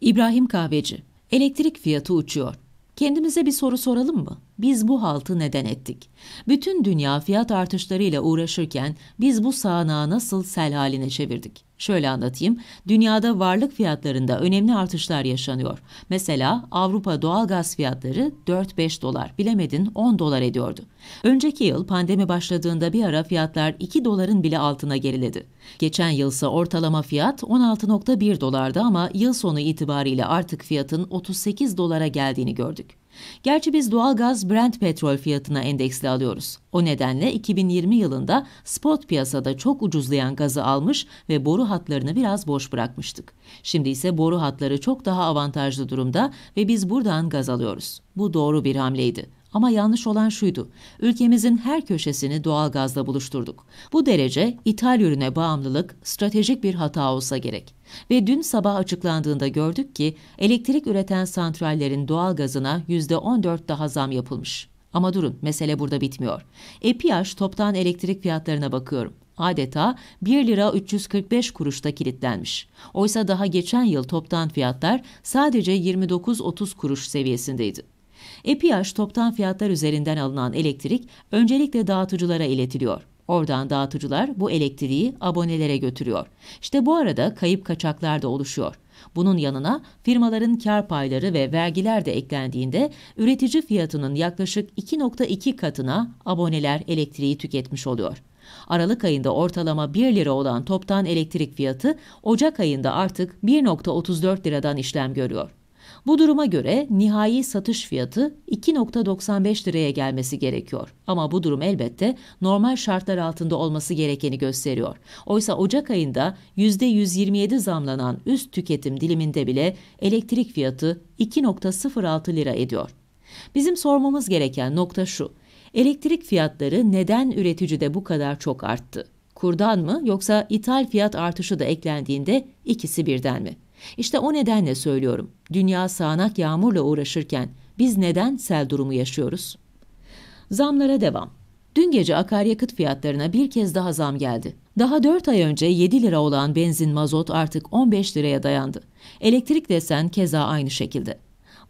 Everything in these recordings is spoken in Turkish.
İbrahim Kahveci Elektrik fiyatı uçuyor. Kendimize bir soru soralım mı? biz bu haltı neden ettik? Bütün dünya fiyat artışlarıyla uğraşırken biz bu sağanağı nasıl sel haline çevirdik? Şöyle anlatayım. Dünyada varlık fiyatlarında önemli artışlar yaşanıyor. Mesela Avrupa doğal gaz fiyatları 4-5 dolar, bilemedin 10 dolar ediyordu. Önceki yıl pandemi başladığında bir ara fiyatlar 2 doların bile altına geriledi. Geçen yılsa ortalama fiyat 16.1 dolardı ama yıl sonu itibariyle artık fiyatın 38 dolara geldiğini gördük. Gerçi biz doğal gaz Brent petrol fiyatına endeksli alıyoruz. O nedenle 2020 yılında spot piyasada çok ucuzlayan gazı almış ve boru hatlarını biraz boş bırakmıştık. Şimdi ise boru hatları çok daha avantajlı durumda ve biz buradan gaz alıyoruz. Bu doğru bir hamleydi. Ama yanlış olan şuydu. Ülkemizin her köşesini doğalgazla buluşturduk. Bu derece ithal ürüne bağımlılık stratejik bir hata olsa gerek. Ve dün sabah açıklandığında gördük ki elektrik üreten santrallerin doğalgazına %14 daha zam yapılmış. Ama durun mesele burada bitmiyor. EPH toptan elektrik fiyatlarına bakıyorum adeta 1 lira 345 kuruşta kilitlenmiş. Oysa daha geçen yıl toptan fiyatlar sadece 29-30 kuruş seviyesindeydi. EPH toptan fiyatlar üzerinden alınan elektrik öncelikle dağıtıcılara iletiliyor. Oradan dağıtıcılar bu elektriği abonelere götürüyor. İşte bu arada kayıp kaçaklar da oluşuyor. Bunun yanına firmaların kar payları ve vergiler de eklendiğinde üretici fiyatının yaklaşık 2.2 katına aboneler elektriği tüketmiş oluyor. Aralık ayında ortalama 1 lira olan toptan elektrik fiyatı Ocak ayında artık 1.34 liradan işlem görüyor. Bu duruma göre nihai satış fiyatı 2.95 liraya gelmesi gerekiyor. Ama bu durum elbette normal şartlar altında olması gerekeni gösteriyor. Oysa Ocak ayında %127 zamlanan üst tüketim diliminde bile elektrik fiyatı 2.06 lira ediyor. Bizim sormamız gereken nokta şu. Elektrik fiyatları neden üreticide bu kadar çok arttı? Kurdan mı yoksa ithal fiyat artışı da eklendiğinde ikisi birden mi? İşte o nedenle söylüyorum. Dünya sağanak yağmurla uğraşırken biz neden sel durumu yaşıyoruz? Zamlara devam. Dün gece akaryakıt fiyatlarına bir kez daha zam geldi. Daha 4 ay önce 7 lira olan benzin mazot artık 15 liraya dayandı. Elektrik desen keza aynı şekilde.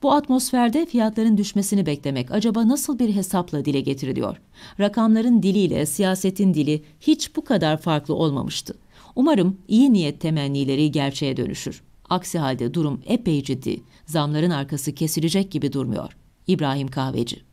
Bu atmosferde fiyatların düşmesini beklemek acaba nasıl bir hesapla dile getiriliyor? Rakamların diliyle siyasetin dili hiç bu kadar farklı olmamıştı. Umarım iyi niyet temennileri gerçeğe dönüşür. Aksi halde durum epey ciddi. Zamların arkası kesilecek gibi durmuyor. İbrahim Kahveci